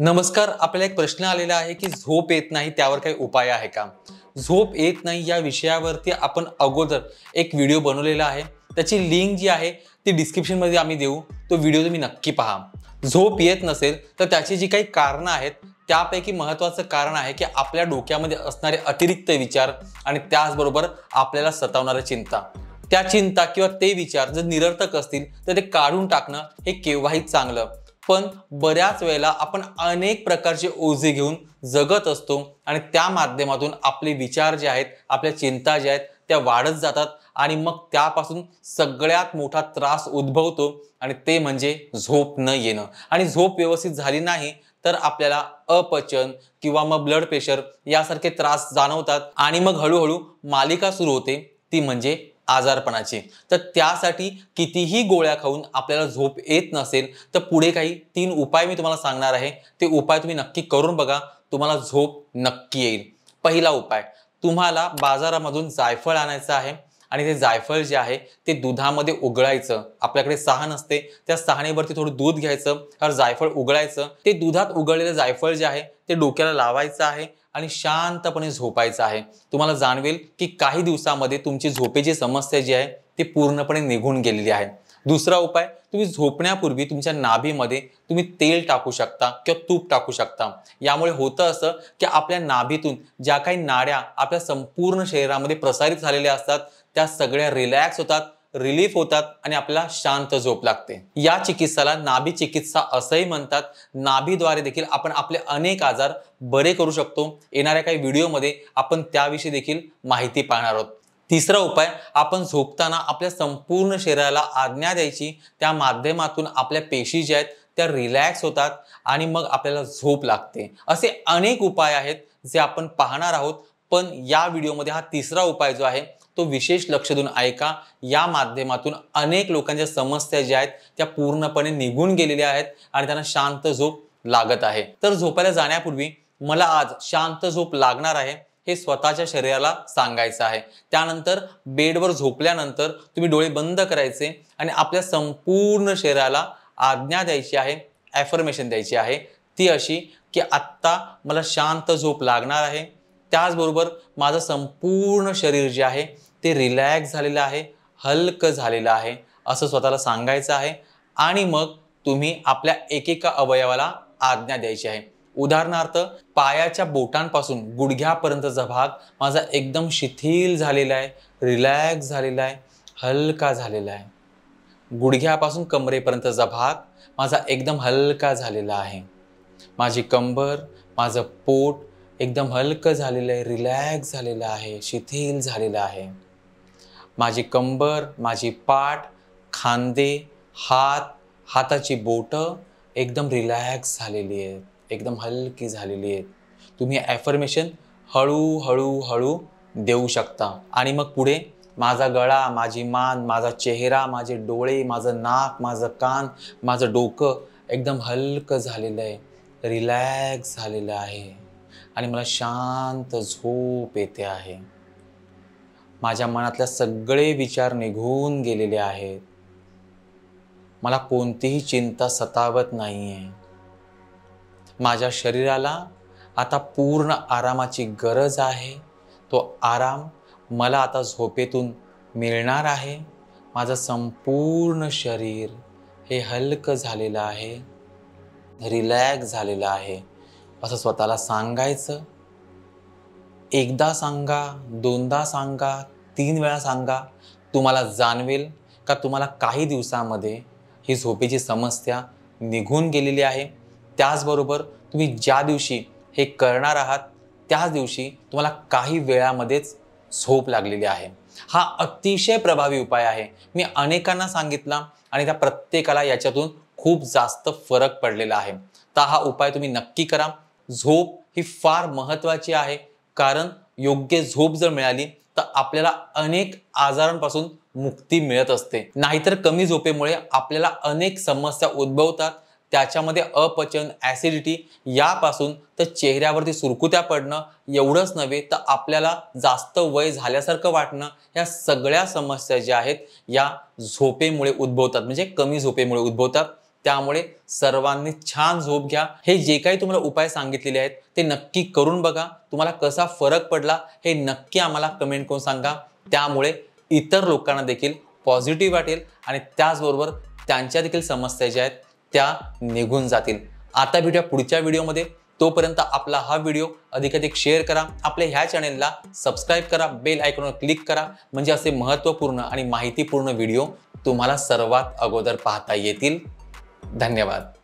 नमस्कार आपल्याला एक प्रश्न आलेला आहे की झोप येत नाही त्यावर काही उपाय आहे का झोप येत नाही या विषयावरती आपण अगोदर एक व्हिडिओ बनवलेला आहे त्याची लिंक जी आहे ती डिस्क्रिप्शनमध्ये आम्ही देऊ तो व्हिडिओ तुम्ही नक्की पहा झोप येत नसेल तर त्याची जी काही कारणं आहेत त्यापैकी महत्त्वाचं कारण आहे की आपल्या डोक्यामध्ये असणारे अतिरिक्त विचार आणि त्याचबरोबर आपल्याला सतावणाऱ्या चिंता त्या चिंता किंवा ते विचार जर निरर्थक असतील तर ते काढून टाकणं हे केव्हाही चांगलं पण बऱ्याच वेळेला आपण अनेक प्रकारचे ओझे घेऊन जगत असतो आणि त्या माध्यमातून आपले विचार जे आहेत आपल्या चिंता ज्या आहेत त्या वाढत जातात आणि मग त्यापासून सगळ्यात मोठा त्रास उद्भवतो आणि ते म्हणजे झोप न येणं आणि झोप व्यवस्थित झाली नाही तर आपल्याला अपचन किंवा मग ब्लड प्रेशर यासारखे त्रास जाणवतात आणि मग हळूहळू मालिका सुरू होते ती म्हणजे आजारपणाची तर त्यासाठी कितीही गोळ्या खाऊन आपल्याला झोप येत नसेल तर पुढे काही तीन उपाय मी तुम्हाला सांगणार आहे ते उपाय तुम्ही नक्की करून बघा तुम्हाला झोप नक्की येईल पहिला उपाय तुम्हाला बाजारामधून जायफळ आणायचं आहे आणि ते जायफळ जे आहे ते दुधामध्ये उगळायचं आपल्याकडे सहा असते त्या सहानेवरती थोडं दूध घ्यायचं जायफळ उगळायचं ते दुधात उगळलेलं जायफळ जे आहे ते डोक्याला लावायचं आहे आणि शांतपणे झोपायचं आहे तुम्हाला जाणवेल की काही दिवसामध्ये तुमची झोपेची समस्या जी आहे ती पूर्णपणे निघून गेलेली आहे दुसरा उपाय तुम्ही झोपण्यापूर्वी तुमच्या नाभीमध्ये तुम्ही तेल टाकू शकता किंवा तूप टाकू शकता यामुळे होतं असं की आपल्या नाभीतून ज्या काही नाड्या आपल्या संपूर्ण शरीरामध्ये प्रसारित झालेल्या असतात त्या सगळ्या रिलॅक्स होतात रिलीफ होतात आणि आपल्याला शांत झोप लागते या चिकित्साला नाभी चिकित्सा असंही म्हणतात नाभीद्वारे देखील आपण आपले अनेक आजार बरे करू शकतो येणाऱ्या काही व्हिडिओमध्ये आपण त्याविषयी देखील माहिती पाहणार आहोत तिसरा उपाय आपण झोपताना आपल्या संपूर्ण शरीराला आज्ञा द्यायची त्या माध्यमातून आपल्या पेशी ज्या आहेत त्या रिलॅक्स होतात आणि मग आपल्याला झोप लागते असे अनेक उपाय आहेत जे आपण पाहणार आहोत पण या व्हिडिओमध्ये हा तिसरा उपाय जो आहे तो विशेष लक्ष देऊन ऐका या माध्यमातून अनेक लोकांच्या समस्या ज्या आहेत त्या पूर्णपणे निघून गेलेल्या आहेत आणि त्यांना शांत झोप लागत आहे तर झोपायला जाण्यापूर्वी मला आज शांत झोप लागणार आहे हे स्वतःच्या शरीराला सांगायचं आहे त्यानंतर बेडवर झोपल्यानंतर तुम्ही डोळे बंद करायचे आणि आपल्या संपूर्ण शरीराला आज्ञा द्यायची आहे ॲफर्मेशन द्यायची आहे ती अशी की आत्ता मला शांत झोप लागणार आहे त्याचबरोबर माझं संपूर्ण शरीर जे आहे ते रिलॅक्स झालेलं आहे हलकं झालेलं आहे असं स्वतःला सांगायचं आहे आणि मग तुम्ही आपल्या एकेका अवयवाला आज्ञा द्यायची आहे उदाहरणार्थ पायाच्या बोटांपासून गुडघ्यापर्यंतचा भाग माझा एकदम शिथिल झालेला आहे रिलॅक्स झालेला आहे हलका झालेला आहे गुडघ्यापासून कमरेपर्यंतचा भाग माझा एकदम हलका झालेला आहे माझी कंबर माझं पोट एकदम हलकं झालेलं आहे रिलॅक्स झालेलं आहे शिथिल झालेलं आहे माझी कंबर माझी पाठ खांदे हात हाताची बोटं एकदम रिलॅक्स झालेली आहेत एकदम हलकी झालेली आहेत तुम्ही ॲफर्मेशन हळूहळू हळू देऊ शकता आणि मग पुढे माझा गळा माझी मान माझा चेहरा माझे डोळे माझं नाक माझं कान माझं डोकं एकदम हलकं झालेलं आहे रिलॅक्स झालेलं आहे आणि मला शांत झोप येते आहे माझ्या मनातल्या सगळे विचार निघून गेलेले आहेत मला कोणतीही चिंता सतावत नाही आहे माझ्या शरीराला आता पूर्ण आरामाची गरज आहे तो आराम मला आता झोपेतून मिळणार आहे माझं संपूर्ण शरीर हे हलकं झालेलं आहे रिलॅक्स झालेलं आहे असं स्वतःला सांगायचं एकदा सांगा दोनदा सांगा तीन वेळा सांगा तुम्हाला जाणवेल का तुम्हाला काही दिवसामध्ये ही झोपेची समस्या निघून गेलेली आहे त्याचबरोबर तुम्ही ज्या दिवशी हे करणार आहात त्याच दिवशी तुम्हाला काही वेळामध्येच झोप लागलेली आहे हा अतिशय प्रभावी उपाय आहे मी अनेकांना सांगितला आणि त्या प्रत्येकाला याच्यातून खूप जास्त फरक पडलेला आहे तर हा उपाय तुम्ही नक्की करा झोप ही फार महत्त्वाची आहे कारण योग्य झोप जर मिळाली तर आपल्याला अनेक आजारांपासून मुक्ती मिळत असते नाहीतर कमी झोपेमुळे आपल्याला अनेक समस्या उद्भवतात त्याच्यामध्ये अपचन ॲसिडिटी यापासून तर चेहऱ्यावरती सुरकुत्या पडणं एवढंच नव्हे तर आपल्याला जास्त वय झाल्यासारखं वाटणं ह्या सगळ्या समस्या ज्या आहेत या झोपेमुळे उद्भवतात म्हणजे कमी झोपेमुळे उद्भवतात त्यामुळे सर्वांनी छान झोप घ्या हे जे काही तुम्हाला उपाय सांगितलेले आहेत ते नक्की करून बघा तुम्हाला कसा फरक पडला हे नक्की आम्हाला कमेंट करून सांगा त्यामुळे इतर लोकांना देखील पॉझिटिव्ह वाटेल आणि त्याचबरोबर त्यांच्या देखील समस्या ज्या आहेत त्या निघून जातील आता भेटूया पुढच्या व्हिडिओमध्ये तोपर्यंत आपला हा व्हिडिओ अधिकाधिक शेअर करा आपल्या ह्या चॅनेलला सबस्क्राईब करा बेल ऐकून क्लिक करा म्हणजे असे महत्त्वपूर्ण आणि माहितीपूर्ण व्हिडिओ तुम्हाला सर्वात अगोदर पाहता येतील धन्यवाद